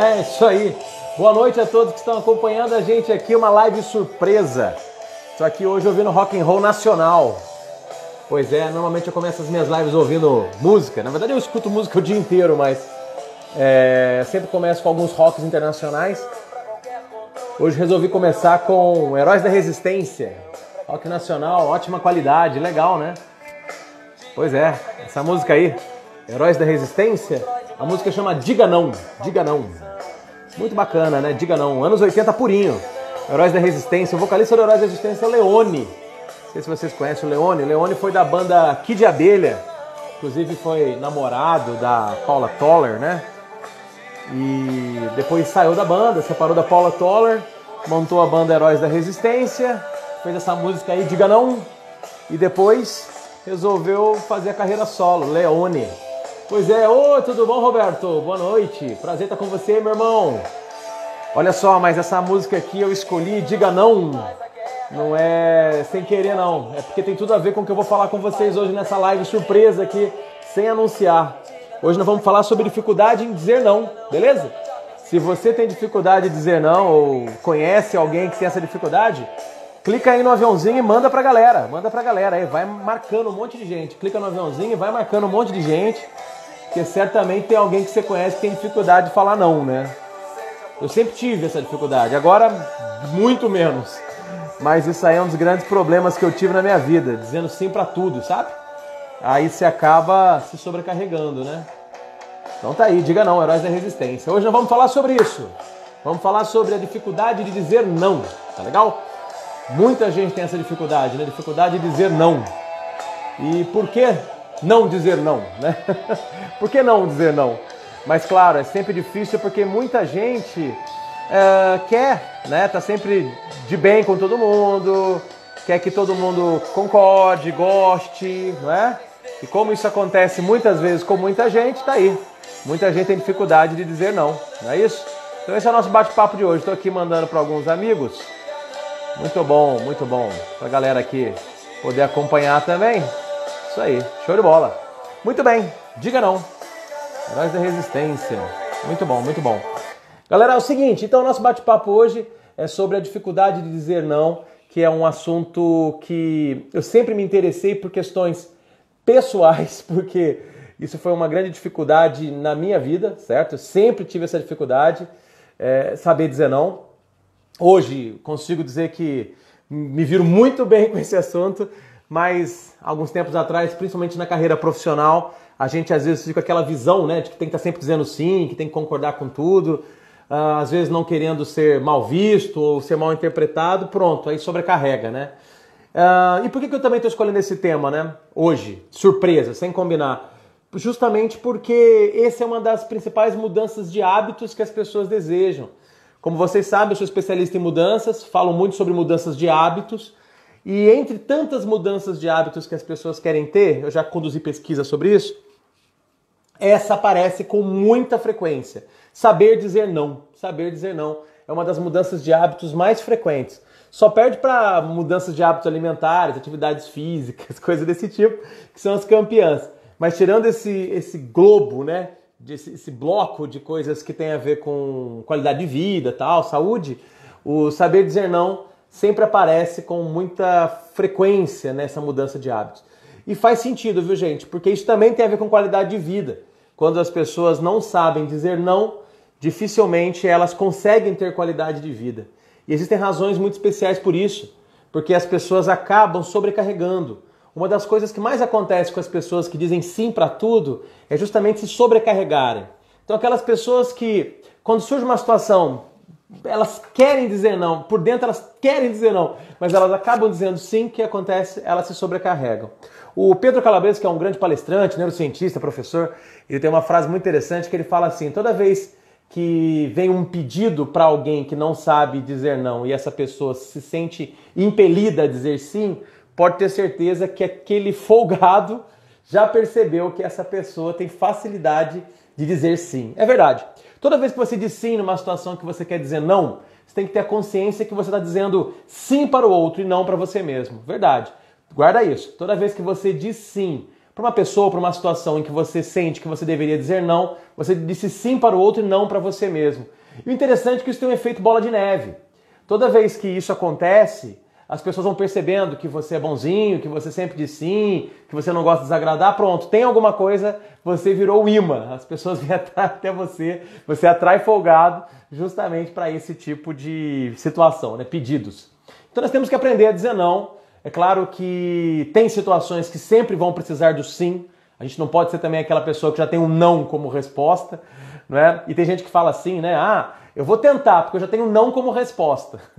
É isso aí. Boa noite a todos que estão acompanhando a gente aqui, uma live surpresa. Só que hoje ouvindo rock and roll nacional. Pois é, normalmente eu começo as minhas lives ouvindo música. Na verdade eu escuto música o dia inteiro, mas é, sempre começo com alguns rocks internacionais. Hoje resolvi começar com Heróis da Resistência. Rock nacional, ótima qualidade, legal, né? Pois é, essa música aí, Heróis da Resistência, a música chama Diga Não, Diga Não. Muito bacana, né? Diga não. Anos 80 purinho. Heróis da Resistência. O vocalista do Heróis da Resistência é Leone. Não sei se vocês conhecem o Leone. Leone foi da banda Kid Abelha. Inclusive foi namorado da Paula Toller, né? E depois saiu da banda, separou da Paula Toller, montou a banda Heróis da Resistência, fez essa música aí, Diga Não. E depois resolveu fazer a carreira solo, Leone. Pois é, ô, tudo bom, Roberto? Boa noite. Prazer estar com você, meu irmão. Olha só, mas essa música aqui eu escolhi, diga não. Não é sem querer não, é porque tem tudo a ver com o que eu vou falar com vocês hoje nessa live surpresa aqui, sem anunciar. Hoje nós vamos falar sobre dificuldade em dizer não, beleza? Se você tem dificuldade em dizer não ou conhece alguém que tem essa dificuldade, clica aí no aviãozinho e manda pra galera. Manda pra galera aí, vai marcando um monte de gente. Clica no aviãozinho e vai marcando um monte de gente porque certamente tem alguém que você conhece que tem dificuldade de falar não, né? Eu sempre tive essa dificuldade, agora muito menos. Mas isso aí é um dos grandes problemas que eu tive na minha vida, dizendo sim para tudo, sabe? Aí você acaba se sobrecarregando, né? Então tá aí, diga não, heróis da resistência. Hoje nós vamos falar sobre isso. Vamos falar sobre a dificuldade de dizer não, tá legal? Muita gente tem essa dificuldade, né? Dificuldade de dizer não. E por quê? não dizer não, né? Por que não dizer não? Mas claro, é sempre difícil porque muita gente é, quer, né? Tá sempre de bem com todo mundo, quer que todo mundo concorde, goste, não é? E como isso acontece muitas vezes com muita gente, tá aí. Muita gente tem dificuldade de dizer não, não é isso? Então esse é o nosso bate-papo de hoje. Estou aqui mandando para alguns amigos. Muito bom, muito bom. Para a galera aqui poder acompanhar também. Isso aí, show de bola. Muito bem, diga não. Heróis da Resistência. Muito bom, muito bom. Galera, é o seguinte, então o nosso bate-papo hoje é sobre a dificuldade de dizer não, que é um assunto que eu sempre me interessei por questões pessoais, porque isso foi uma grande dificuldade na minha vida, certo? Eu sempre tive essa dificuldade, é, saber dizer não. Hoje consigo dizer que me viro muito bem com esse assunto mas alguns tempos atrás, principalmente na carreira profissional, a gente às vezes fica aquela visão, né, de que tem que estar tá sempre dizendo sim, que tem que concordar com tudo, ah, às vezes não querendo ser mal visto ou ser mal interpretado, pronto, aí sobrecarrega, né? Ah, e por que, que eu também estou escolhendo esse tema, né? Hoje, surpresa, sem combinar. Justamente porque essa é uma das principais mudanças de hábitos que as pessoas desejam. Como vocês sabem, eu sou especialista em mudanças, falo muito sobre mudanças de hábitos. E entre tantas mudanças de hábitos que as pessoas querem ter, eu já conduzi pesquisa sobre isso, essa aparece com muita frequência. Saber dizer não, saber dizer não é uma das mudanças de hábitos mais frequentes. Só perde para mudanças de hábitos alimentares, atividades físicas, coisas desse tipo, que são as campeãs. Mas tirando esse, esse globo, né, desse, esse bloco de coisas que tem a ver com qualidade de vida, tal, saúde, o saber dizer não sempre aparece com muita frequência nessa mudança de hábitos. E faz sentido, viu, gente? Porque isso também tem a ver com qualidade de vida. Quando as pessoas não sabem dizer não, dificilmente elas conseguem ter qualidade de vida. E existem razões muito especiais por isso, porque as pessoas acabam sobrecarregando. Uma das coisas que mais acontece com as pessoas que dizem sim para tudo é justamente se sobrecarregarem. Então, aquelas pessoas que, quando surge uma situação elas querem dizer não, por dentro elas querem dizer não, mas elas acabam dizendo sim, o que acontece? Elas se sobrecarregam. O Pedro Calabresi que é um grande palestrante, neurocientista, professor, ele tem uma frase muito interessante que ele fala assim: toda vez que vem um pedido para alguém que não sabe dizer não e essa pessoa se sente impelida a dizer sim, pode ter certeza que aquele folgado já percebeu que essa pessoa tem facilidade de dizer sim. É verdade. Toda vez que você diz sim numa situação que você quer dizer não, você tem que ter a consciência que você está dizendo sim para o outro e não para você mesmo. Verdade. Guarda isso. Toda vez que você diz sim para uma pessoa, para uma situação em que você sente que você deveria dizer não, você disse sim para o outro e não para você mesmo. E o interessante é que isso tem um efeito bola de neve. Toda vez que isso acontece, as pessoas vão percebendo que você é bonzinho, que você sempre diz sim, que você não gosta de desagradar, pronto, tem alguma coisa, você virou o imã. As pessoas vêm até você, você atrai folgado justamente para esse tipo de situação, né? Pedidos. Então nós temos que aprender a dizer não. É claro que tem situações que sempre vão precisar do sim. A gente não pode ser também aquela pessoa que já tem um não como resposta, não é? E tem gente que fala assim, né? Ah, eu vou tentar, porque eu já tenho um não como resposta.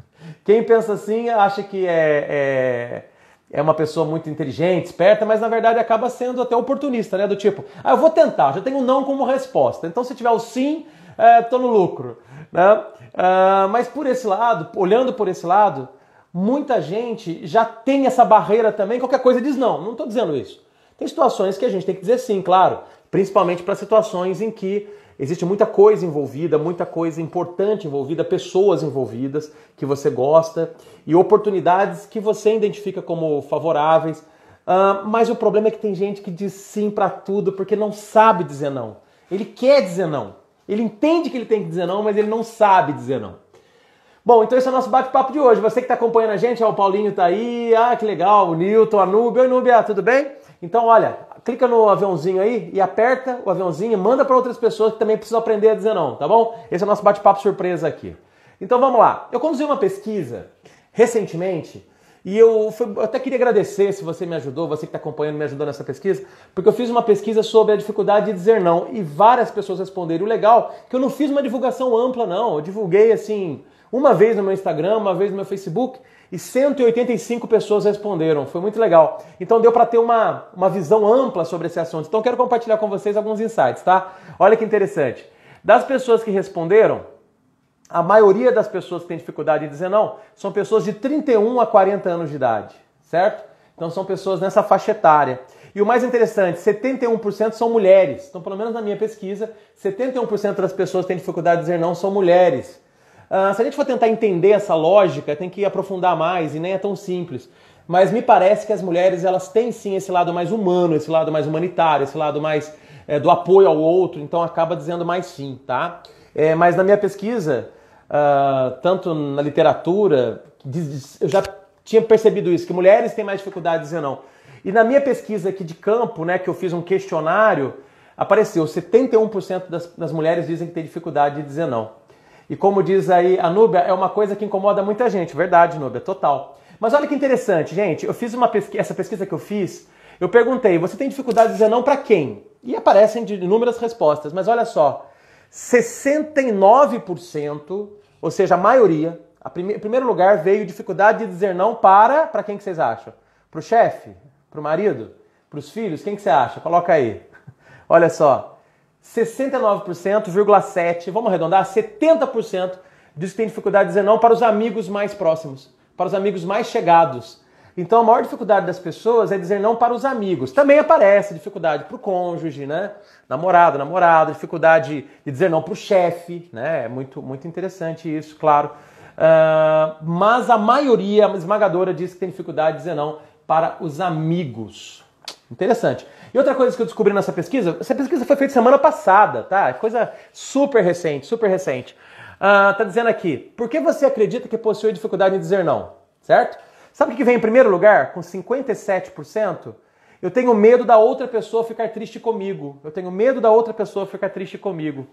Quem pensa assim acha que é, é, é, uma pessoa muito inteligente, esperta, mas na verdade acaba sendo até oportunista, né? Do tipo, ah, eu vou tentar, já tenho um não como resposta. Então se tiver o sim, é, tô no lucro. Né? É, mas por esse lado, olhando por esse lado, muita gente já tem essa barreira também, qualquer coisa diz não. Não estou dizendo isso. Tem situações que a gente tem que dizer sim, claro principalmente para situações em que existe muita coisa envolvida, muita coisa importante envolvida, pessoas envolvidas que você gosta e oportunidades que você identifica como favoráveis. Uh, mas o problema é que tem gente que diz sim para tudo porque não sabe dizer não. Ele quer dizer não. Ele entende que ele tem que dizer não, mas ele não sabe dizer não. Bom, então esse é o nosso bate-papo de hoje. Você que está acompanhando a gente, ó, ah, o Paulinho está aí, ah, que legal, o Newton, a Núbia. Oi, Núbia, tudo bem? Então, olha, clica no aviãozinho aí e aperta o aviãozinho e manda para outras pessoas que também precisam aprender a dizer não, tá bom? Esse é o nosso bate-papo surpresa aqui. Então vamos lá. Eu conduzi uma pesquisa recentemente e eu, eu, até queria agradecer se você me ajudou, você que está acompanhando me ajudou nessa pesquisa, porque eu fiz uma pesquisa sobre a dificuldade de dizer não e várias pessoas responderam. O legal é que eu não fiz uma divulgação ampla, não. Eu divulguei assim, uma vez no meu Instagram, uma vez no meu Facebook e 185 pessoas responderam. Foi muito legal. Então deu para ter uma, uma visão ampla sobre esse assunto. Então quero compartilhar com vocês alguns insights, tá? Olha que interessante. Das pessoas que responderam, a maioria das pessoas que tem dificuldade em dizer não são pessoas de 31 a 40 anos de idade, certo? Então são pessoas nessa faixa etária. E o mais interessante, 71% são mulheres. Então, pelo menos na minha pesquisa, 71% das pessoas que têm dificuldade de dizer não são mulheres. Ah, se a gente for tentar entender essa lógica, tem que aprofundar mais e nem é tão simples. Mas me parece que as mulheres elas têm sim esse lado mais humano, esse lado mais humanitário, esse lado mais é, do apoio ao outro, então acaba dizendo mais sim, tá? É, mas na minha pesquisa, uh, tanto na literatura, eu já tinha percebido isso, que mulheres têm mais dificuldade de dizer não. E na minha pesquisa aqui de campo, né, que eu fiz um questionário, apareceu 71% das, das mulheres dizem que tem dificuldade de dizer não. E como diz aí a Núbia, é uma coisa que incomoda muita gente. Verdade, Núbia, total. Mas olha que interessante, gente. Eu fiz uma pesquisa, essa pesquisa que eu fiz, eu perguntei: você tem dificuldade de dizer não para quem? E aparecem de inúmeras respostas, mas olha só. 69%, ou seja, a maioria, a prime em primeiro lugar veio dificuldade de dizer não para, para quem que vocês acham? Para o chefe? Para o marido? Para os filhos? Quem que você acha? Coloca aí. Olha só. 69,7%, vamos arredondar, 70% diz que tem dificuldade de dizer não para os amigos mais próximos, para os amigos mais chegados. Então a maior dificuldade das pessoas é dizer não para os amigos. Também aparece dificuldade para o cônjuge, né? Namorado, namorada, dificuldade de dizer não para o chefe, né? É muito, muito interessante isso, claro. Uh, mas a maioria a esmagadora diz que tem dificuldade de dizer não para os amigos. Interessante. E outra coisa que eu descobri nessa pesquisa, essa pesquisa foi feita semana passada, tá? É coisa super recente, super recente. Uh, tá dizendo aqui, por que você acredita que possui dificuldade em dizer não? Certo? Sabe o que vem em primeiro lugar, com 57%? Eu tenho medo da outra pessoa ficar triste comigo. Eu tenho medo da outra pessoa ficar triste comigo.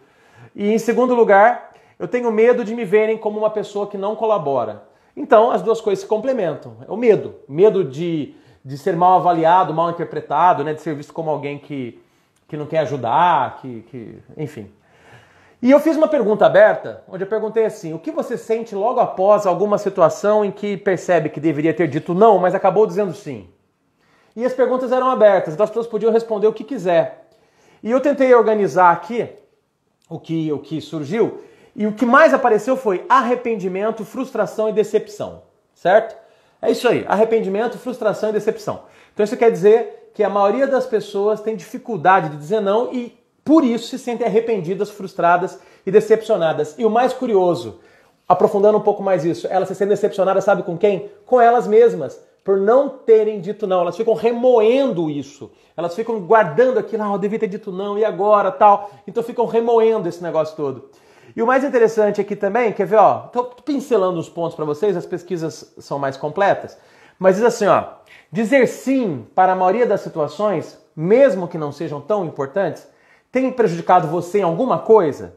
E em segundo lugar, eu tenho medo de me verem como uma pessoa que não colabora. Então, as duas coisas se complementam. É o medo. Medo de de ser mal avaliado, mal interpretado, né? De ser visto como alguém que, que não quer ajudar, que, que. Enfim. E eu fiz uma pergunta aberta, onde eu perguntei assim: o que você sente logo após alguma situação em que percebe que deveria ter dito não, mas acabou dizendo sim? E as perguntas eram abertas, então as pessoas podiam responder o que quiser. E eu tentei organizar aqui o que, o que surgiu, e o que mais apareceu foi arrependimento, frustração e decepção, certo? É isso aí, arrependimento, frustração e decepção. Então isso quer dizer que a maioria das pessoas tem dificuldade de dizer não e por isso se sentem arrependidas, frustradas e decepcionadas. E o mais curioso, aprofundando um pouco mais isso, elas se sentem decepcionadas, sabe com quem? Com elas mesmas, por não terem dito não. Elas ficam remoendo isso. Elas ficam guardando aquilo, ah, eu devia ter dito não, e agora, tal. Então ficam remoendo esse negócio todo. E o mais interessante aqui também, quer ver, ó, tô pincelando os pontos para vocês, as pesquisas são mais completas, mas diz assim, ó, dizer sim para a maioria das situações, mesmo que não sejam tão importantes, tem prejudicado você em alguma coisa?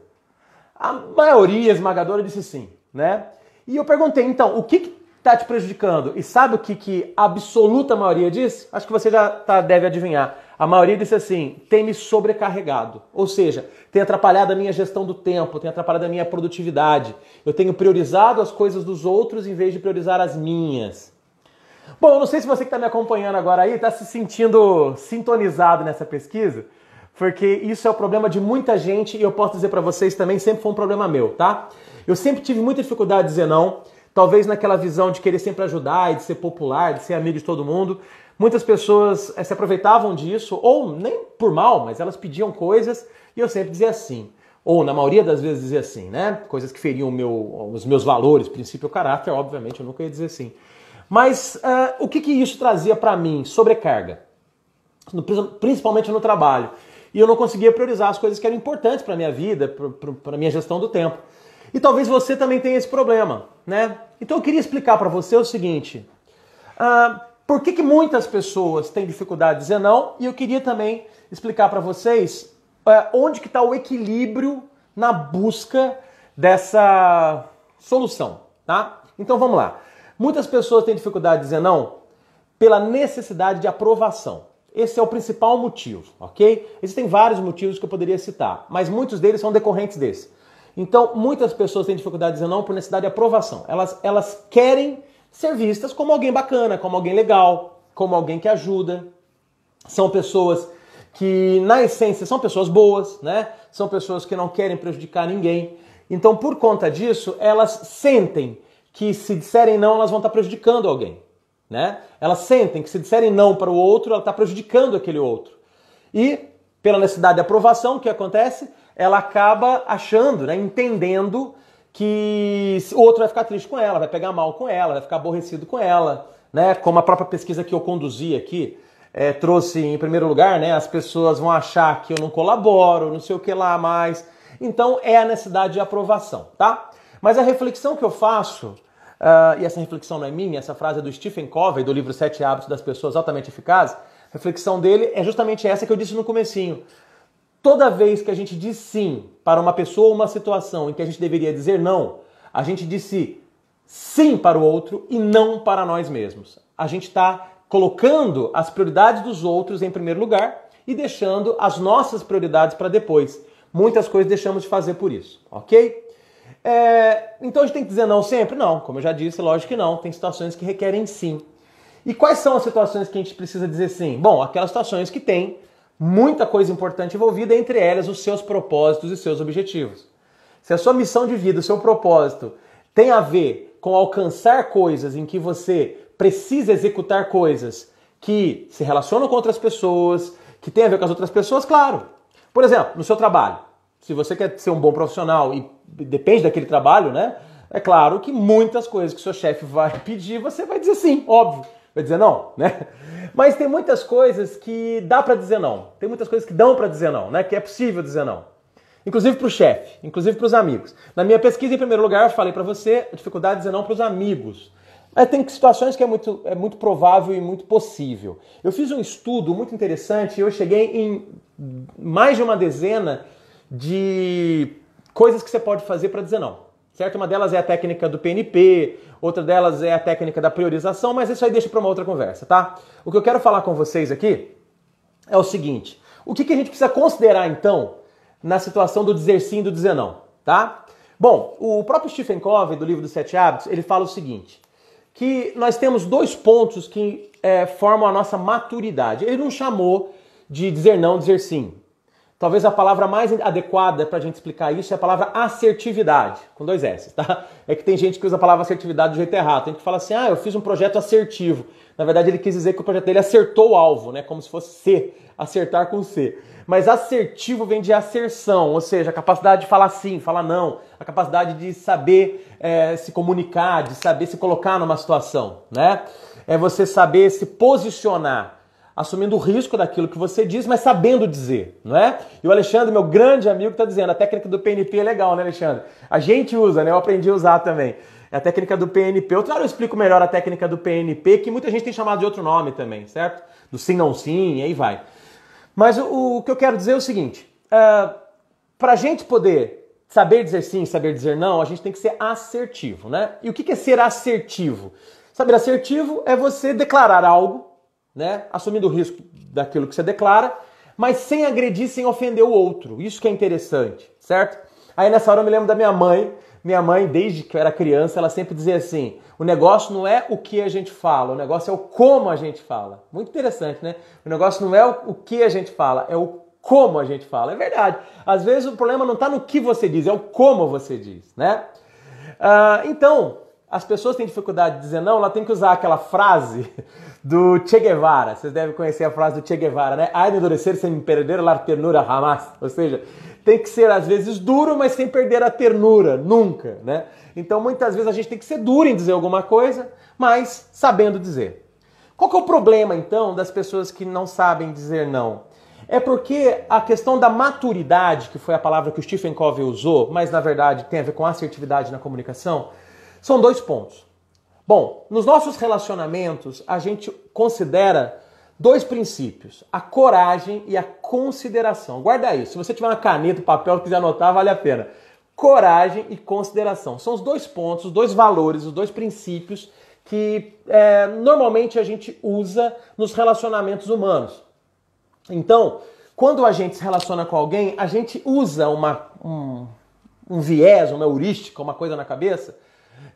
A maioria esmagadora disse sim, né? E eu perguntei, então, o que está te prejudicando? E sabe o que, que a absoluta maioria disse? Acho que você já tá, deve adivinhar a maioria disse assim: tem me sobrecarregado, ou seja, tem atrapalhado a minha gestão do tempo, tem atrapalhado a minha produtividade. Eu tenho priorizado as coisas dos outros em vez de priorizar as minhas. Bom, eu não sei se você que está me acompanhando agora aí está se sentindo sintonizado nessa pesquisa, porque isso é o problema de muita gente e eu posso dizer para vocês também sempre foi um problema meu, tá? Eu sempre tive muita dificuldade de dizer não talvez naquela visão de querer sempre ajudar e de ser popular, de ser amigo de todo mundo. Muitas pessoas eh, se aproveitavam disso, ou nem por mal, mas elas pediam coisas e eu sempre dizia assim. Ou, na maioria das vezes, dizia assim, né? Coisas que feriam meu, os meus valores, princípio e caráter, obviamente, eu nunca ia dizer assim. Mas uh, o que, que isso trazia para mim? Sobrecarga. No, principalmente no trabalho. E eu não conseguia priorizar as coisas que eram importantes para minha vida, para minha gestão do tempo. E talvez você também tenha esse problema, né? Então eu queria explicar para você o seguinte: uh, por que, que muitas pessoas têm dificuldade de dizer não? E eu queria também explicar para vocês uh, onde que está o equilíbrio na busca dessa solução, tá? Então vamos lá. Muitas pessoas têm dificuldade de dizer não pela necessidade de aprovação. Esse é o principal motivo, ok? Existem vários motivos que eu poderia citar, mas muitos deles são decorrentes desse. Então, muitas pessoas têm dificuldade de dizer não por necessidade de aprovação. Elas, elas querem ser vistas como alguém bacana, como alguém legal, como alguém que ajuda. São pessoas que, na essência, são pessoas boas, né? São pessoas que não querem prejudicar ninguém. Então, por conta disso, elas sentem que se disserem não, elas vão estar prejudicando alguém, né? Elas sentem que se disserem não para o outro, ela está prejudicando aquele outro. E, pela necessidade de aprovação, o que acontece? ela acaba achando, né, entendendo que o outro vai ficar triste com ela, vai pegar mal com ela, vai ficar aborrecido com ela, né? Como a própria pesquisa que eu conduzi aqui é, trouxe em primeiro lugar, né? As pessoas vão achar que eu não colaboro, não sei o que lá mais. Então é a necessidade de aprovação, tá? Mas a reflexão que eu faço, uh, e essa reflexão não é minha, essa frase é do Stephen Covey, do livro Sete Hábitos das Pessoas Altamente Eficazes, a reflexão dele é justamente essa que eu disse no comecinho. Toda vez que a gente diz sim para uma pessoa ou uma situação em que a gente deveria dizer não, a gente disse sim para o outro e não para nós mesmos. A gente está colocando as prioridades dos outros em primeiro lugar e deixando as nossas prioridades para depois. Muitas coisas deixamos de fazer por isso, ok? É, então a gente tem que dizer não sempre? Não, como eu já disse, lógico que não. Tem situações que requerem sim. E quais são as situações que a gente precisa dizer sim? Bom, aquelas situações que têm Muita coisa importante envolvida, entre elas os seus propósitos e seus objetivos. Se a sua missão de vida, o seu propósito, tem a ver com alcançar coisas em que você precisa executar coisas que se relacionam com outras pessoas, que tem a ver com as outras pessoas, claro. Por exemplo, no seu trabalho. Se você quer ser um bom profissional e depende daquele trabalho, né? É claro que muitas coisas que seu chefe vai pedir, você vai dizer sim, óbvio vai dizer não, né? Mas tem muitas coisas que dá para dizer não. Tem muitas coisas que dão para dizer não, né? Que é possível dizer não. Inclusive para o chefe, inclusive para os amigos. Na minha pesquisa, em primeiro lugar, eu falei para você a dificuldade de dizer não para os amigos. Mas tem situações que é muito, é muito provável e muito possível. Eu fiz um estudo muito interessante e eu cheguei em mais de uma dezena de coisas que você pode fazer para dizer não certo? Uma delas é a técnica do PNP, outra delas é a técnica da priorização, mas isso aí deixa para uma outra conversa, tá? O que eu quero falar com vocês aqui é o seguinte: o que, que a gente precisa considerar então na situação do dizer sim e do dizer não, tá? Bom, o próprio Stephen Covey, do livro dos Sete Hábitos, ele fala o seguinte: que nós temos dois pontos que é, formam a nossa maturidade. Ele não chamou de dizer não, dizer sim. Talvez a palavra mais adequada para a gente explicar isso é a palavra assertividade, com dois S, tá? É que tem gente que usa a palavra assertividade do jeito errado. Tem que fala assim, ah, eu fiz um projeto assertivo. Na verdade, ele quis dizer que o projeto dele acertou o alvo, né? Como se fosse C, acertar com C. Mas assertivo vem de asserção, ou seja, a capacidade de falar sim, falar não, a capacidade de saber é, se comunicar, de saber se colocar numa situação, né? É você saber se posicionar assumindo o risco daquilo que você diz, mas sabendo dizer, não é? E o Alexandre, meu grande amigo, está dizendo, a técnica do PNP é legal, né, Alexandre? A gente usa, né? Eu aprendi a usar também. A técnica do PNP. Outra hora eu explico melhor a técnica do PNP, que muita gente tem chamado de outro nome também, certo? Do sim, não sim, e aí vai. Mas o, o que eu quero dizer é o seguinte: uh, é, para a gente poder saber dizer sim, saber dizer não, a gente tem que ser assertivo, né? E o que é ser assertivo? Saber assertivo é você declarar algo né? Assumindo o risco daquilo que você declara, mas sem agredir, sem ofender o outro. Isso que é interessante, certo? Aí nessa hora eu me lembro da minha mãe. Minha mãe, desde que eu era criança, ela sempre dizia assim: o negócio não é o que a gente fala, o negócio é o como a gente fala. Muito interessante, né? O negócio não é o que a gente fala, é o como a gente fala. É verdade. Às vezes o problema não está no que você diz, é o como você diz, né? Ah, então, as pessoas têm dificuldade de dizer não, ela tem que usar aquela frase do Che Guevara. Vocês devem conhecer a frase do Che Guevara, né? Ai, endurecer sem perder a ternura jamais. Ou seja, tem que ser às vezes duro, mas sem perder a ternura, nunca, né? Então muitas vezes a gente tem que ser duro em dizer alguma coisa, mas sabendo dizer. Qual que é o problema então das pessoas que não sabem dizer não? É porque a questão da maturidade, que foi a palavra que o Stephen Covey usou, mas na verdade tem a ver com assertividade na comunicação, são dois pontos. Bom, nos nossos relacionamentos, a gente considera dois princípios: a coragem e a consideração. Guarda isso. Se você tiver uma caneta, papel, quiser anotar, vale a pena. Coragem e consideração são os dois pontos, os dois valores, os dois princípios que é, normalmente a gente usa nos relacionamentos humanos. Então, quando a gente se relaciona com alguém, a gente usa uma, um, um viés, uma heurística, uma coisa na cabeça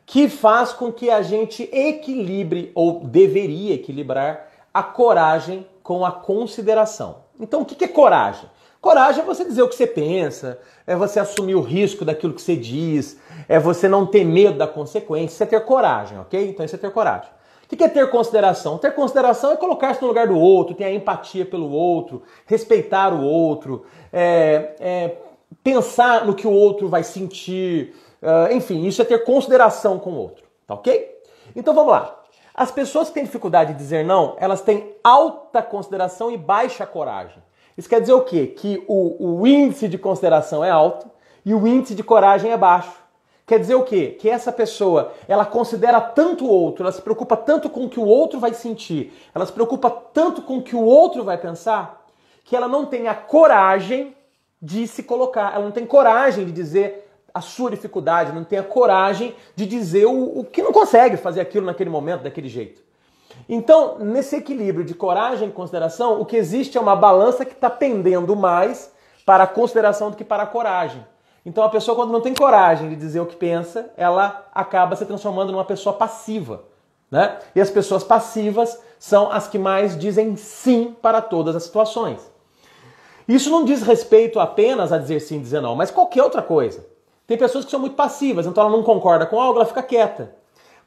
que faz com que a gente equilibre ou deveria equilibrar a coragem com a consideração. Então, o que é coragem? Coragem é você dizer o que você pensa, é você assumir o risco daquilo que você diz, é você não ter medo da consequência, isso é ter coragem, ok? Então, isso é ter coragem. O que é ter consideração? Ter consideração é colocar-se no lugar do outro, ter a empatia pelo outro, respeitar o outro, é, é, pensar no que o outro vai sentir, Uh, enfim, isso é ter consideração com o outro, tá ok? Então vamos lá. As pessoas que têm dificuldade de dizer não, elas têm alta consideração e baixa coragem. Isso quer dizer o quê? Que o, o índice de consideração é alto e o índice de coragem é baixo. Quer dizer o quê? Que essa pessoa, ela considera tanto o outro, ela se preocupa tanto com o que o outro vai sentir, ela se preocupa tanto com o que o outro vai pensar, que ela não tem a coragem de se colocar, ela não tem coragem de dizer a sua dificuldade, não tem a coragem de dizer o, o que não consegue fazer aquilo naquele momento, daquele jeito. Então, nesse equilíbrio de coragem e consideração, o que existe é uma balança que está pendendo mais para a consideração do que para a coragem. Então, a pessoa, quando não tem coragem de dizer o que pensa, ela acaba se transformando numa pessoa passiva. Né? E as pessoas passivas são as que mais dizem sim para todas as situações. Isso não diz respeito apenas a dizer sim, dizer não, mas qualquer outra coisa. Tem pessoas que são muito passivas, então ela não concorda com algo, ela fica quieta.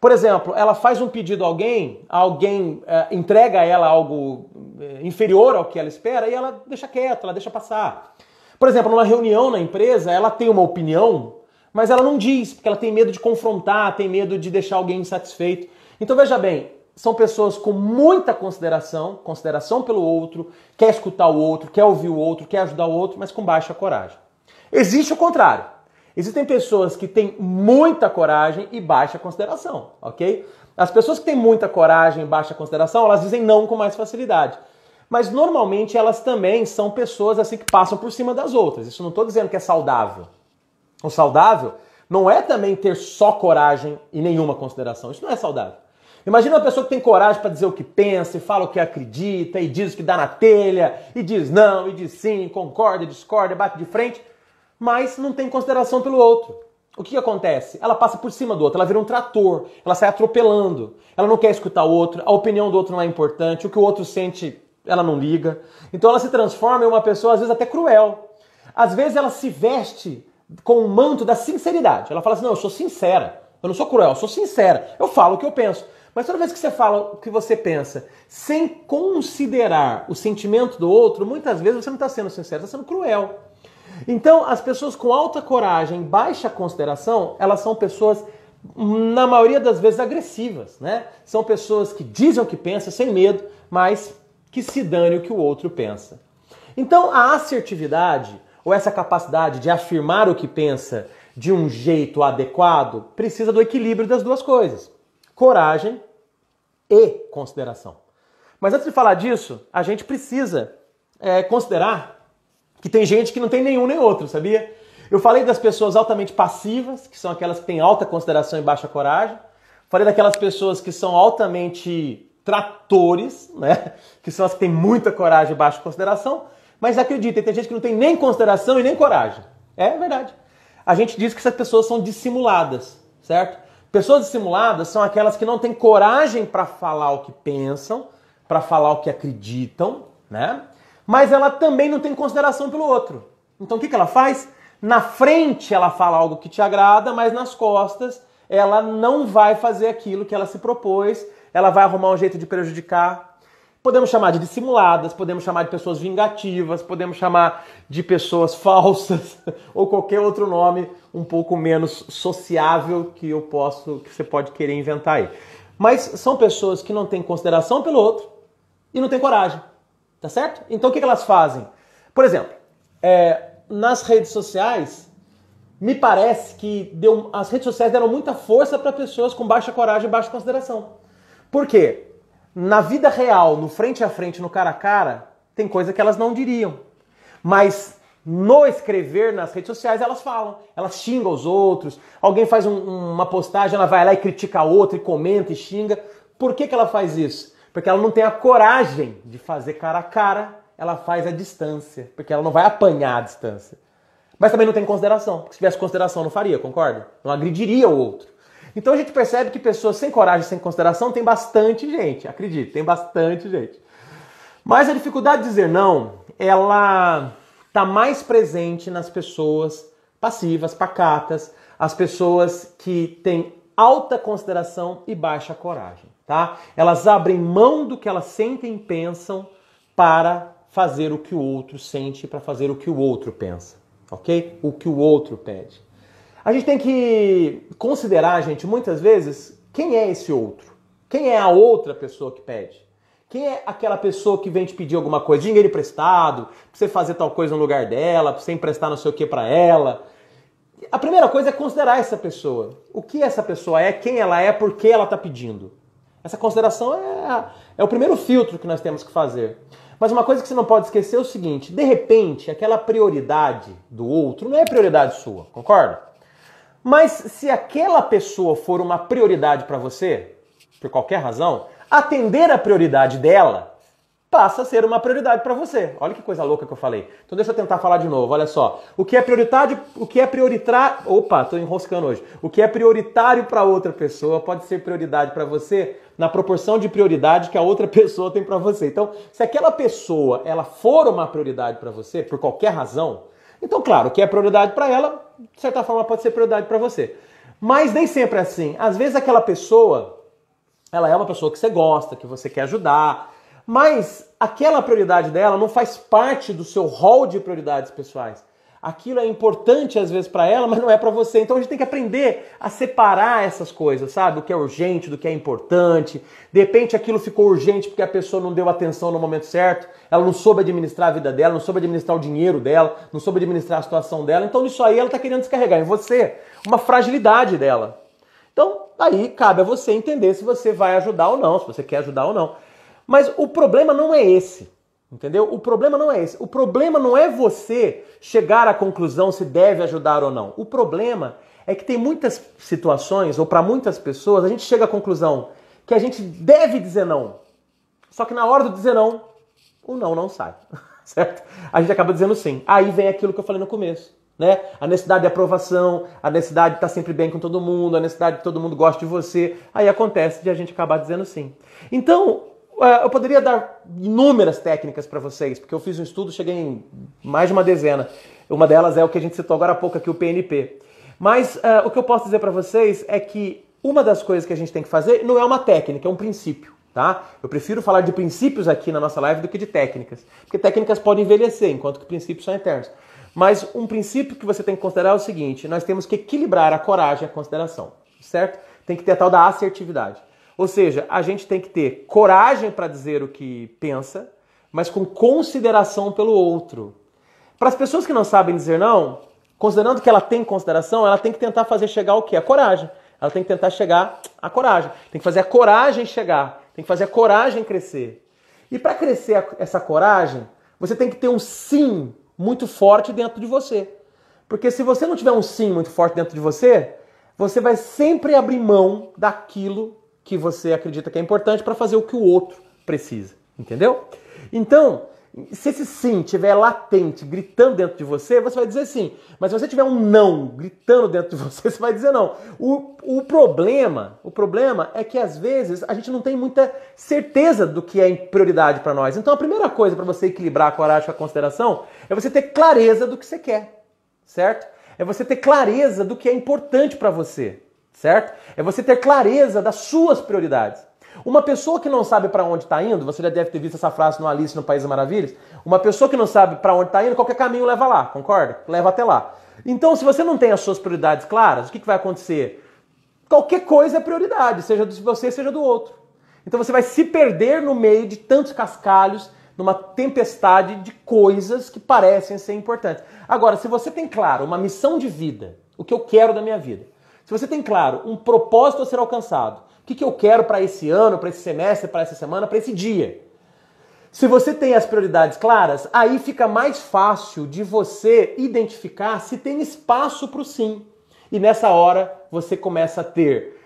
Por exemplo, ela faz um pedido a alguém, alguém é, entrega a ela algo é, inferior ao que ela espera e ela deixa quieta, ela deixa passar. Por exemplo, numa reunião na empresa, ela tem uma opinião, mas ela não diz, porque ela tem medo de confrontar, tem medo de deixar alguém insatisfeito. Então veja bem, são pessoas com muita consideração, consideração pelo outro, quer escutar o outro, quer ouvir o outro, quer ajudar o outro, mas com baixa coragem. Existe o contrário. Existem pessoas que têm muita coragem e baixa consideração, ok? As pessoas que têm muita coragem e baixa consideração, elas dizem não com mais facilidade. Mas normalmente elas também são pessoas assim que passam por cima das outras. Isso não estou dizendo que é saudável. O saudável não é também ter só coragem e nenhuma consideração. Isso não é saudável. Imagina uma pessoa que tem coragem para dizer o que pensa, e fala o que acredita, e diz o que dá na telha, e diz não, e diz sim, concorda, discorda, bate de frente mas não tem consideração pelo outro. O que, que acontece? Ela passa por cima do outro, ela vira um trator, ela sai atropelando, ela não quer escutar o outro, a opinião do outro não é importante, o que o outro sente, ela não liga. Então ela se transforma em uma pessoa, às vezes, até cruel. Às vezes ela se veste com o um manto da sinceridade. Ela fala assim: não, eu sou sincera, eu não sou cruel, eu sou sincera, eu falo o que eu penso. Mas toda vez que você fala o que você pensa sem considerar o sentimento do outro, muitas vezes você não está sendo sincero, está sendo cruel. Então, as pessoas com alta coragem, baixa consideração, elas são pessoas na maioria das vezes agressivas, né? São pessoas que dizem o que pensam sem medo, mas que se dane o que o outro pensa. Então, a assertividade ou essa capacidade de afirmar o que pensa de um jeito adequado precisa do equilíbrio das duas coisas: coragem e consideração. Mas antes de falar disso, a gente precisa é, considerar que tem gente que não tem nenhum nem outro, sabia? Eu falei das pessoas altamente passivas, que são aquelas que têm alta consideração e baixa coragem. Falei daquelas pessoas que são altamente tratores, né? Que são as que têm muita coragem e baixa consideração. Mas acreditem, tem gente que não tem nem consideração e nem coragem. É verdade. A gente diz que essas pessoas são dissimuladas, certo? Pessoas dissimuladas são aquelas que não têm coragem para falar o que pensam, para falar o que acreditam, né? mas ela também não tem consideração pelo outro. Então o que, que ela faz? Na frente ela fala algo que te agrada, mas nas costas ela não vai fazer aquilo que ela se propôs, ela vai arrumar um jeito de prejudicar. Podemos chamar de dissimuladas, podemos chamar de pessoas vingativas, podemos chamar de pessoas falsas ou qualquer outro nome um pouco menos sociável que eu posso, que você pode querer inventar aí. Mas são pessoas que não têm consideração pelo outro e não têm coragem. Tá certo? Então o que, que elas fazem? Por exemplo, é, nas redes sociais, me parece que deu, as redes sociais deram muita força para pessoas com baixa coragem e baixa consideração. Por quê? Na vida real, no frente a frente, no cara a cara, tem coisa que elas não diriam. Mas no escrever nas redes sociais, elas falam, elas xingam os outros. Alguém faz um, uma postagem, ela vai lá e critica a outra, e comenta e xinga. Por que, que ela faz isso? Porque ela não tem a coragem de fazer cara a cara, ela faz a distância, porque ela não vai apanhar a distância. Mas também não tem consideração, porque se tivesse consideração não faria, concorda? Não agrediria o outro. Então a gente percebe que pessoas sem coragem, sem consideração, tem bastante gente, acredite, tem bastante gente. Mas a dificuldade de dizer não, ela está mais presente nas pessoas passivas, pacatas, as pessoas que têm alta consideração e baixa coragem tá? Elas abrem mão do que elas sentem e pensam para fazer o que o outro sente, para fazer o que o outro pensa, ok? O que o outro pede. A gente tem que considerar, gente, muitas vezes, quem é esse outro? Quem é a outra pessoa que pede? Quem é aquela pessoa que vem te pedir alguma coisa, dinheiro emprestado, pra você fazer tal coisa no lugar dela, pra você emprestar não sei o que para ela? A primeira coisa é considerar essa pessoa. O que essa pessoa é, quem ela é, por que ela tá pedindo. Essa consideração é, é o primeiro filtro que nós temos que fazer. Mas uma coisa que você não pode esquecer é o seguinte: de repente, aquela prioridade do outro não é prioridade sua, concorda? Mas se aquela pessoa for uma prioridade para você, por qualquer razão, atender a prioridade dela passa a ser uma prioridade para você. Olha que coisa louca que eu falei. Então deixa eu tentar falar de novo. Olha só, o que é prioridade, o que é prioritário, opa, tô enroscando hoje. O que é prioritário para outra pessoa pode ser prioridade para você na proporção de prioridade que a outra pessoa tem para você. Então, se aquela pessoa ela for uma prioridade para você, por qualquer razão, então, claro, o que é prioridade para ela, de certa forma, pode ser prioridade para você. Mas nem sempre é assim. Às vezes aquela pessoa, ela é uma pessoa que você gosta, que você quer ajudar, mas aquela prioridade dela não faz parte do seu rol de prioridades pessoais aquilo é importante às vezes para ela, mas não é para você. Então a gente tem que aprender a separar essas coisas, sabe? O que é urgente, do que é importante. De repente aquilo ficou urgente porque a pessoa não deu atenção no momento certo, ela não soube administrar a vida dela, não soube administrar o dinheiro dela, não soube administrar a situação dela. Então isso aí ela tá querendo descarregar em você uma fragilidade dela. Então aí cabe a você entender se você vai ajudar ou não, se você quer ajudar ou não. Mas o problema não é esse. Entendeu? O problema não é esse. O problema não é você chegar à conclusão se deve ajudar ou não. O problema é que tem muitas situações, ou para muitas pessoas, a gente chega à conclusão que a gente deve dizer não. Só que na hora do dizer não, o não não sai. Certo? A gente acaba dizendo sim. Aí vem aquilo que eu falei no começo. Né? A necessidade de aprovação, a necessidade de estar sempre bem com todo mundo, a necessidade de todo mundo gosta de você. Aí acontece de a gente acabar dizendo sim. Então, é, eu poderia dar inúmeras técnicas para vocês, porque eu fiz um estudo, cheguei em mais de uma dezena. Uma delas é o que a gente citou agora há pouco aqui, o PNP. Mas uh, o que eu posso dizer para vocês é que uma das coisas que a gente tem que fazer não é uma técnica, é um princípio, tá? Eu prefiro falar de princípios aqui na nossa live do que de técnicas, porque técnicas podem envelhecer, enquanto que princípios são eternos. Mas um princípio que você tem que considerar é o seguinte: nós temos que equilibrar a coragem e a consideração, certo? Tem que ter a tal da assertividade. Ou seja, a gente tem que ter coragem para dizer o que pensa, mas com consideração pelo outro. Para as pessoas que não sabem dizer não, considerando que ela tem consideração, ela tem que tentar fazer chegar o quê? A coragem. Ela tem que tentar chegar à coragem. Tem que fazer a coragem chegar. Tem que fazer a coragem crescer. E para crescer essa coragem, você tem que ter um sim muito forte dentro de você. Porque se você não tiver um sim muito forte dentro de você, você vai sempre abrir mão daquilo que você acredita que é importante para fazer o que o outro precisa, entendeu? Então, se esse sim estiver latente, gritando dentro de você, você vai dizer sim. Mas se você tiver um não gritando dentro de você, você vai dizer não. O, o problema, o problema é que às vezes a gente não tem muita certeza do que é prioridade para nós. Então a primeira coisa para você equilibrar a coragem com a consideração é você ter clareza do que você quer, certo? É você ter clareza do que é importante para você certo? É você ter clareza das suas prioridades. Uma pessoa que não sabe para onde está indo, você já deve ter visto essa frase no Alice no País das Maravilhas. Uma pessoa que não sabe para onde está indo, qualquer caminho leva lá, concorda? Leva até lá. Então, se você não tem as suas prioridades claras, o que, que vai acontecer? Qualquer coisa é prioridade, seja de você, seja do outro. Então você vai se perder no meio de tantos cascalhos, numa tempestade de coisas que parecem ser importantes. Agora, se você tem claro uma missão de vida, o que eu quero da minha vida, se você tem claro um propósito a ser alcançado, o que, que eu quero para esse ano, para esse semestre, para essa semana, para esse dia. Se você tem as prioridades claras, aí fica mais fácil de você identificar se tem espaço para o sim. E nessa hora você começa a ter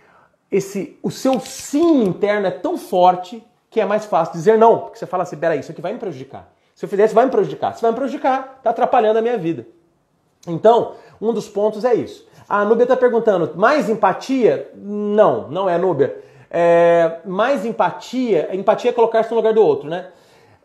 esse o seu sim interno é tão forte que é mais fácil dizer não, porque você fala assim, peraí, isso aqui vai me prejudicar. Se eu fizer isso vai me prejudicar. Se vai me prejudicar, está atrapalhando a minha vida. Então, um dos pontos é isso. A Núbia está perguntando, mais empatia? Não, não é Núbia. É, mais empatia, empatia é colocar-se no lugar do outro, né?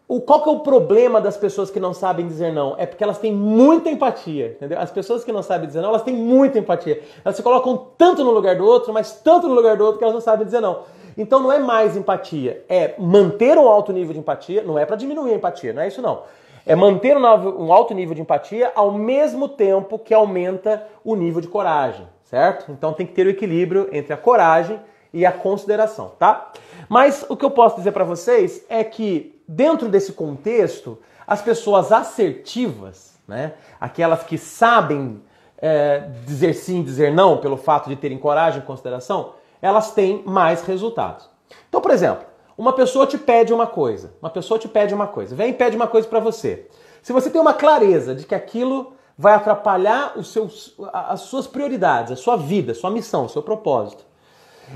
O, qual que é o problema das pessoas que não sabem dizer não? É porque elas têm muita empatia, entendeu? As pessoas que não sabem dizer não, elas têm muita empatia. Elas se colocam tanto no lugar do outro, mas tanto no lugar do outro que elas não sabem dizer não. Então não é mais empatia, é manter um alto nível de empatia, não é para diminuir a empatia, não é isso não. É manter um alto nível de empatia ao mesmo tempo que aumenta o nível de coragem, certo? Então tem que ter o equilíbrio entre a coragem e a consideração, tá? Mas o que eu posso dizer para vocês é que dentro desse contexto, as pessoas assertivas, né, aquelas que sabem é, dizer sim, dizer não, pelo fato de terem coragem e consideração, elas têm mais resultados. Então, por exemplo, uma pessoa te pede uma coisa, uma pessoa te pede uma coisa, vem e pede uma coisa para você. Se você tem uma clareza de que aquilo vai atrapalhar os seus, as suas prioridades, a sua vida, a sua missão, o seu propósito.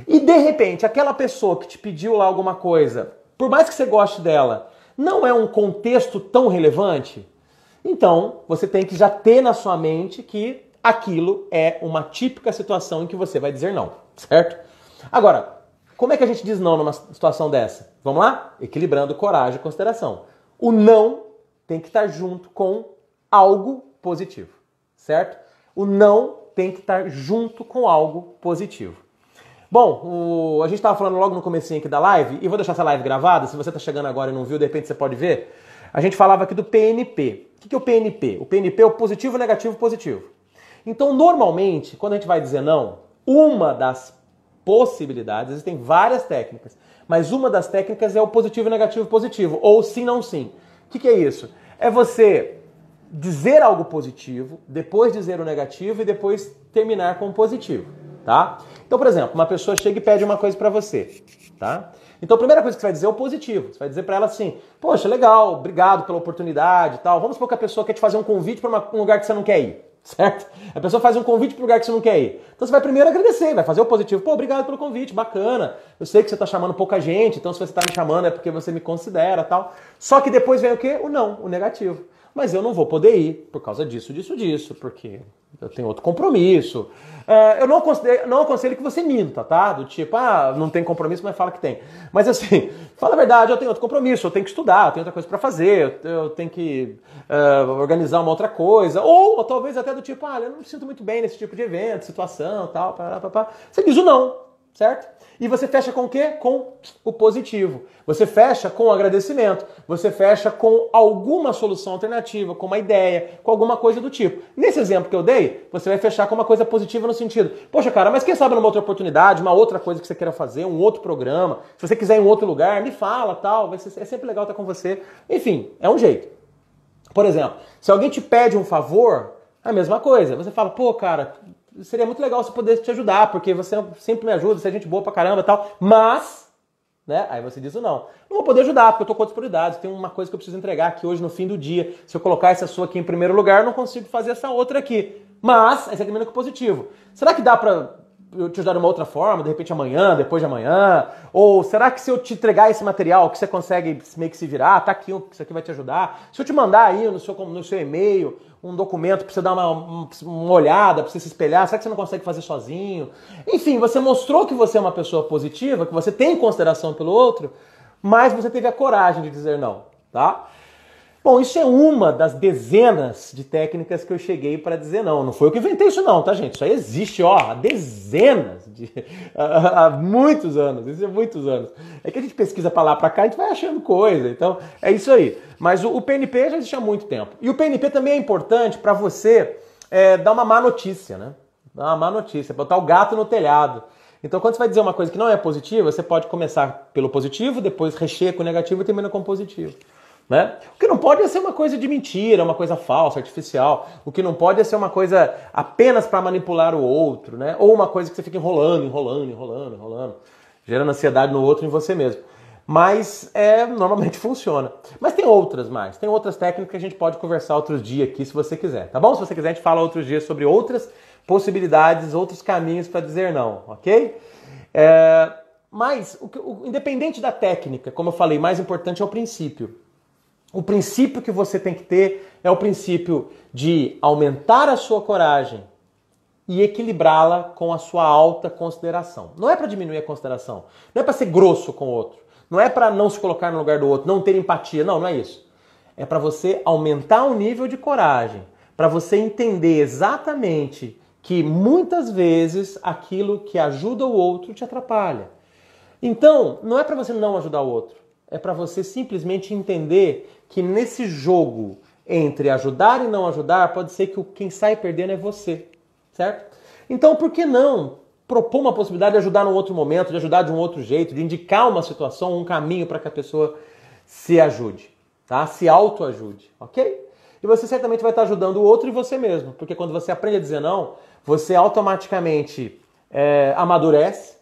E de repente, aquela pessoa que te pediu lá alguma coisa, por mais que você goste dela, não é um contexto tão relevante, então você tem que já ter na sua mente que aquilo é uma típica situação em que você vai dizer não, certo? Agora, como é que a gente diz não numa situação dessa? Vamos lá? Equilibrando coragem e consideração. O não tem que estar junto com algo positivo, certo? O não tem que estar junto com algo positivo. Bom, o... a gente estava falando logo no comecinho aqui da live, e vou deixar essa live gravada, se você está chegando agora e não viu, de repente você pode ver. A gente falava aqui do PNP. O que é o PNP? O PNP é o positivo, negativo, positivo. Então, normalmente, quando a gente vai dizer não, uma das possibilidades, existem várias técnicas, mas uma das técnicas é o positivo negativo positivo, ou sim, não sim. O que, que é isso? É você dizer algo positivo, depois dizer o negativo e depois terminar com o positivo, tá? Então, por exemplo, uma pessoa chega e pede uma coisa para você, tá? Então, a primeira coisa que você vai dizer é o positivo. Você vai dizer para ela assim: "Poxa, legal, obrigado pela oportunidade", tal. Vamos supor que a pessoa quer te fazer um convite para um lugar que você não quer ir. certo? A pessoa faz um convite para o lugar que você não quer ir. Então você vai primeiro agradecer, vai fazer o positivo. Pô, obrigado pelo convite, bacana. Eu sei que você está chamando pouca gente, então se você está me chamando é porque você me considera tal. Só que depois vem o quê? O não, o negativo mas eu não vou poder ir por causa disso, disso, disso, porque eu tenho outro compromisso. É, eu não aconselho, não aconselho que você minta, tá? Do tipo, ah, não tem compromisso, mas fala que tem. Mas assim, fala a verdade, eu tenho outro compromisso, eu tenho que estudar, eu tenho outra coisa para fazer, eu, tenho que uh, organizar uma outra coisa. Ou, ou, talvez até do tipo, ah, eu não me sinto muito bem nesse tipo de evento, situação, tal, pá, pá, pá. Você diz o não certo? E você fecha com o quê? Com o positivo. Você fecha com o agradecimento. Você fecha com alguma solução alternativa, com uma ideia, com alguma coisa do tipo. Nesse exemplo que eu dei, você vai fechar com uma coisa positiva no sentido: poxa, cara, mas quem sabe numa outra oportunidade, uma outra coisa que você queira fazer, um outro programa, se você quiser em outro lugar, me fala, tal. Vai ser, é sempre legal estar com você. Enfim, é um jeito. Por exemplo, se alguém te pede um favor, é a mesma coisa. Você fala, pô, cara, seria muito legal se pudesse te ajudar, porque você sempre me ajuda, você é gente boa pra caramba e tal, mas, né? Aí você diz o não. Não vou poder ajudar, porque eu tô com outras prioridades, tem uma coisa que eu preciso entregar aqui hoje no fim do dia. Se eu colocar essa sua aqui em primeiro lugar, eu não consigo fazer essa outra aqui. Mas, aí você termina com positivo. Será que dá pra eu te ajudar de uma outra forma, de repente amanhã, depois de amanhã? Ou será que se eu te entregar esse material que você consegue meio que se virar, tá aqui, isso aqui vai te ajudar? Se eu te mandar aí no seu, no seu e-mail um documento para você dar uma, uma olhada, para você se espelhar, será que você não consegue fazer sozinho? Enfim, você mostrou que você é uma pessoa positiva, que você tem consideração pelo outro, mas você teve a coragem de dizer não, tá? Bom, isso é uma das dezenas de técnicas que eu cheguei para dizer não. Não foi eu que inventei isso não, tá gente? Isso aí existe, ó, há dezenas, de, há, muitos anos, isso é muitos anos. É que a gente pesquisa para lá, para cá, a gente vai achando coisa, então é isso aí. Mas o, o PNP já existe há muito tempo. E o PNP também é importante para você é, dar uma má notícia, né? Dar uma má notícia, botar o gato no telhado. Então, quando você vai dizer uma coisa que não é positiva, você pode começar pelo positivo, depois recheia com o negativo e termina com o positivo. Né? O que não pode é ser uma coisa de mentira, uma coisa falsa, artificial. O que não pode é ser uma coisa apenas para manipular o outro, né? Ou uma coisa que você fica enrolando, enrolando, enrolando, enrolando, gerando ansiedade no outro e em você mesmo. Mas é, normalmente funciona. Mas tem outras mais, tem outras técnicas que a gente pode conversar outros dias aqui se você quiser, tá bom? Se você quiser, a gente fala outros dias sobre outras possibilidades, outros caminhos para dizer não, ok? É, mas, o, o, independente da técnica, como eu falei, mais importante é o princípio. O princípio que você tem que ter é o princípio de aumentar a sua coragem e equilibrá-la com a sua alta consideração. Não é para diminuir a consideração, não é para ser grosso com o outro, não é para não se colocar no lugar do outro, não ter empatia, não, não é isso. É para você aumentar o nível de coragem, para você entender exatamente que muitas vezes aquilo que ajuda o outro te atrapalha. Então, não é para você não ajudar o outro, é para você simplesmente entender que nesse jogo entre ajudar e não ajudar, pode ser que o, quem sai perdendo é você, certo? Então, por que não propor uma possibilidade de ajudar num outro momento, de ajudar de um outro jeito, de indicar uma situação, um caminho para que a pessoa se ajude, tá? Se autoajude, ok? E você certamente vai estar ajudando o outro e você mesmo, porque quando você aprende a dizer não, você automaticamente é, amadurece,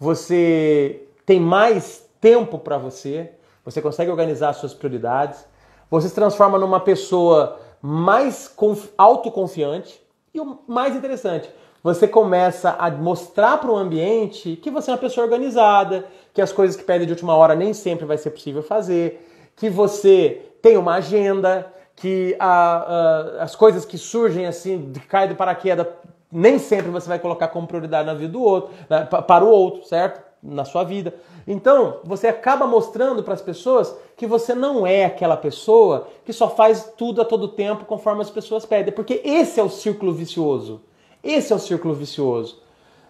você tem mais tempo para você, você consegue organizar as suas prioridades, você se transforma numa pessoa mais autoconfiante e o mais interessante, você começa a mostrar para o ambiente que você é uma pessoa organizada, que as coisas que pedem de última hora nem sempre vai ser possível fazer, que você tem uma agenda, que a, a, as coisas que surgem assim, de caem do paraquedas, nem sempre você vai colocar como prioridade na vida do outro, para o outro, certo? na sua vida. Então, você acaba mostrando para as pessoas que você não é aquela pessoa que só faz tudo a todo tempo conforme as pessoas pedem, porque esse é o círculo vicioso. Esse é o círculo vicioso.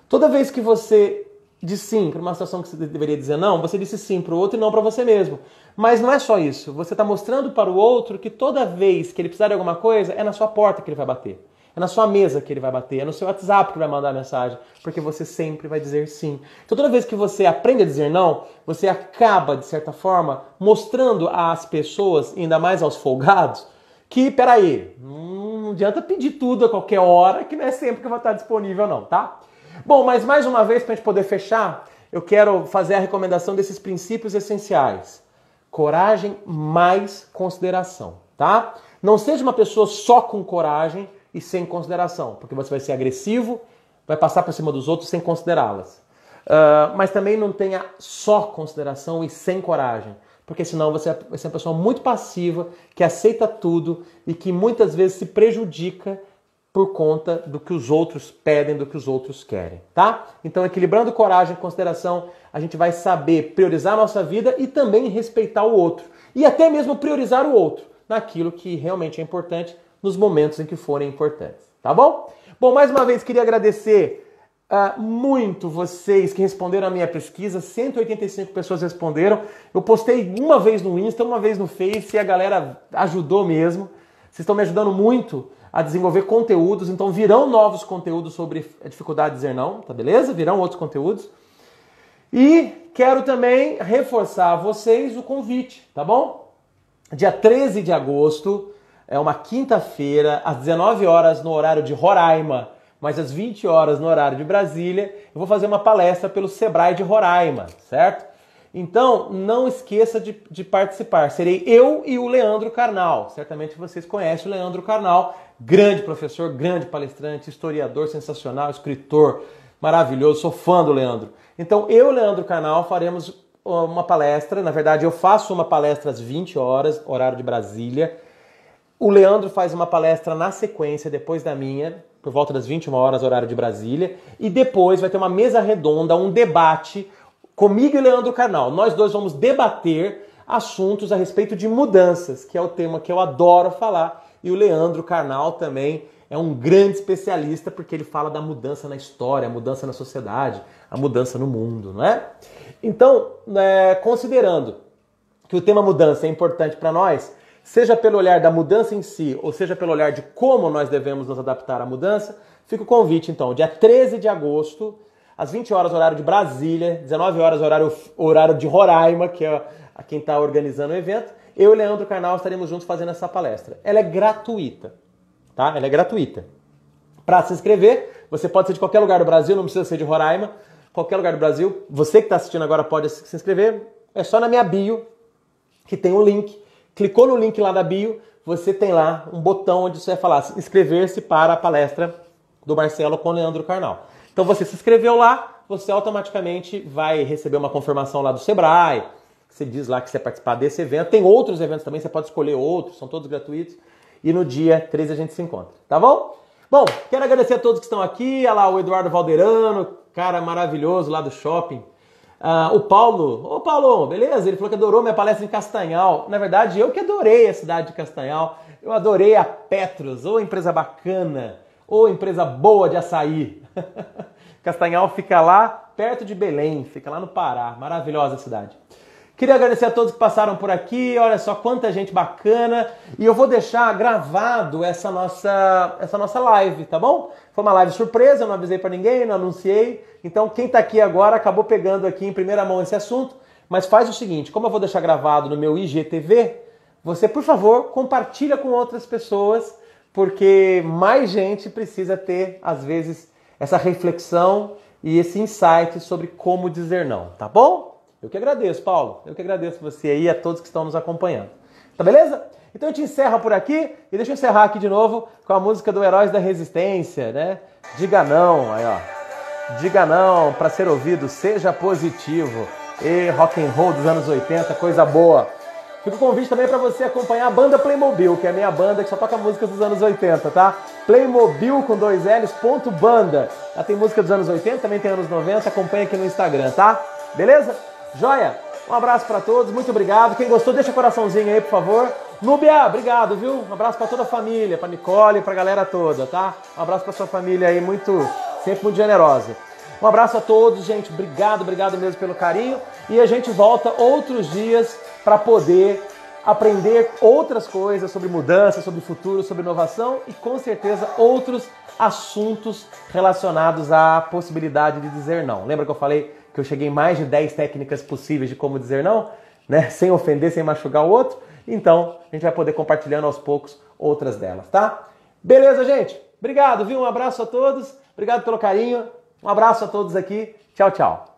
Toda vez que você diz sim para uma situação que você deveria dizer não, você disse sim para o outro e não para você mesmo. Mas não é só isso. Você está mostrando para o outro que toda vez que ele precisar de alguma coisa, é na sua porta que ele vai bater. É na sua mesa que ele vai bater, é no seu WhatsApp que vai mandar a mensagem, porque você sempre vai dizer sim. Então toda vez que você aprende a dizer não, você acaba, de certa forma, mostrando às pessoas, ainda mais aos folgados, que, peraí, hum, não adianta pedir tudo a qualquer hora, que não é sempre que vai estar disponível não, tá? Bom, mas mais uma vez, para a gente poder fechar, eu quero fazer a recomendação desses princípios essenciais. Coragem mais consideração, tá? Não seja uma pessoa só com coragem, e sem consideração, porque você vai ser agressivo, vai passar por cima dos outros sem considerá-las. Uh, mas também não tenha só consideração e sem coragem, porque senão você é, vai ser é uma pessoa muito passiva, que aceita tudo e que muitas vezes se prejudica por conta do que os outros pedem, do que os outros querem, tá? Então, equilibrando coragem e consideração, a gente vai saber priorizar a nossa vida e também respeitar o outro. E até mesmo priorizar o outro naquilo que realmente é importante nos momentos em que forem importantes, tá bom? Bom, mais uma vez queria agradecer uh, muito vocês que responderam a minha pesquisa. 185 pessoas responderam. Eu postei uma vez no Insta, uma vez no Face e a galera ajudou mesmo. Vocês estão me ajudando muito a desenvolver conteúdos, então virão novos conteúdos sobre a dificuldade de dizer não, tá beleza? Virão outros conteúdos. E quero também reforçar a vocês o convite, tá bom? Dia 13 de agosto, é uma quinta-feira, às 19 horas no horário de Roraima, mas às 20 horas no horário de Brasília, eu vou fazer uma palestra pelo Sebrae de Roraima, certo? Então, não esqueça de, de participar. Serei eu e o Leandro Carnal. Certamente vocês conhecem o Leandro Carnal, grande professor, grande palestrante, historiador sensacional, escritor maravilhoso, sou fã do Leandro. Então, eu e o Leandro Carnal faremos ah, uma palestra, na verdade eu faço uma palestra às 20 horas, horário de Brasília, o Leandro faz uma palestra na sequência, depois da minha, por volta das 21 horas, horário de Brasília. E depois vai ter uma mesa redonda, um debate comigo e Leandro Carnal. Nós dois vamos debater assuntos a respeito de mudanças, que é o tema que eu adoro falar. E o Leandro Carnal também é um grande especialista porque ele fala da mudança na história, a mudança na sociedade, a mudança no mundo, não é? Então, é, considerando que o tema mudança é importante para nós, seja pelo olhar da mudança em si, ou seja pelo olhar de como nós devemos nos adaptar à mudança, fica o convite, então, dia 13 de agosto, às 20 horas, horário de Brasília, 19 horas, horário, horário de Roraima, que é a quem está organizando o evento, eu e Leandro Carnal estaremos juntos fazendo essa palestra. Ela é gratuita, tá? Ela é gratuita. Para se inscrever, você pode ser de qualquer lugar do Brasil, não precisa ser de Roraima, qualquer lugar do Brasil. Você que está assistindo agora pode se inscrever. É só na minha bio, que tem um link Clicou no link lá da bio, você tem lá um botão onde você vai falar inscrever-se para a palestra do Marcelo com Leandro Carnal. Então você se inscreveu lá, você automaticamente vai receber uma confirmação lá do Sebrae, que você diz lá que você participar desse evento. Tem outros eventos também, você pode escolher outros, são todos gratuitos. E no dia 13 a gente se encontra, tá bom? Bom, quero agradecer a todos que estão aqui. Olha lá o Eduardo Valderano, cara maravilhoso lá do shopping. Uh, o Paulo, ô Paulo, beleza? Ele falou que adorou minha palestra em Castanhal. Na verdade, eu que adorei a cidade de Castanhal. Eu adorei a Petros, ou empresa bacana, ou empresa boa de açaí. Castanhal fica lá perto de Belém, fica lá no Pará. Maravilhosa cidade. Queria agradecer a todos que passaram por aqui. Olha só quanta gente bacana. E eu vou deixar gravado essa nossa essa nossa live, tá bom? Foi uma live surpresa, eu não avisei para ninguém, não anunciei. Então quem tá aqui agora acabou pegando aqui em primeira mão esse assunto, mas faz o seguinte, como eu vou deixar gravado no meu IGTV, você, por favor, compartilha com outras pessoas, porque mais gente precisa ter às vezes essa reflexão e esse insight sobre como dizer não, tá bom? Eu que agradeço, Paulo. Eu que agradeço você aí e a todos que estão nos acompanhando. Tá beleza? Então a gente encerra por aqui e deixa eu encerrar aqui de novo com a música do Heróis da Resistência, né? Diga não, aí ó. Diga não para ser ouvido, seja positivo. E rock and roll dos anos 80, coisa boa. Fica o convite também para você acompanhar a banda Playmobil, que é a minha banda que só toca músicas dos anos 80, tá? Playmobil com dois L's, ponto banda. Ela tem música dos anos 80, também tem anos 90, acompanha aqui no Instagram, tá? Beleza? Joia? Um abraço para todos, muito obrigado. Quem gostou, deixa coraçãozinho aí, por favor. Núbia, obrigado, viu? Um abraço para toda a família, para Nicole, para a galera toda, tá? Um abraço para sua família aí, muito, sempre muito generosa. Um abraço a todos, gente. Obrigado, obrigado mesmo pelo carinho. E a gente volta outros dias para poder aprender outras coisas sobre mudança, sobre futuro, sobre inovação e com certeza outros assuntos relacionados à possibilidade de dizer não. Lembra que eu falei que eu cheguei em mais de 10 técnicas possíveis de como dizer não, né? Sem ofender, sem machucar o outro. Então, a gente vai poder compartilhando aos poucos outras delas, tá? Beleza, gente? Obrigado, viu? Um abraço a todos. Obrigado pelo carinho. Um abraço a todos aqui. Tchau, tchau.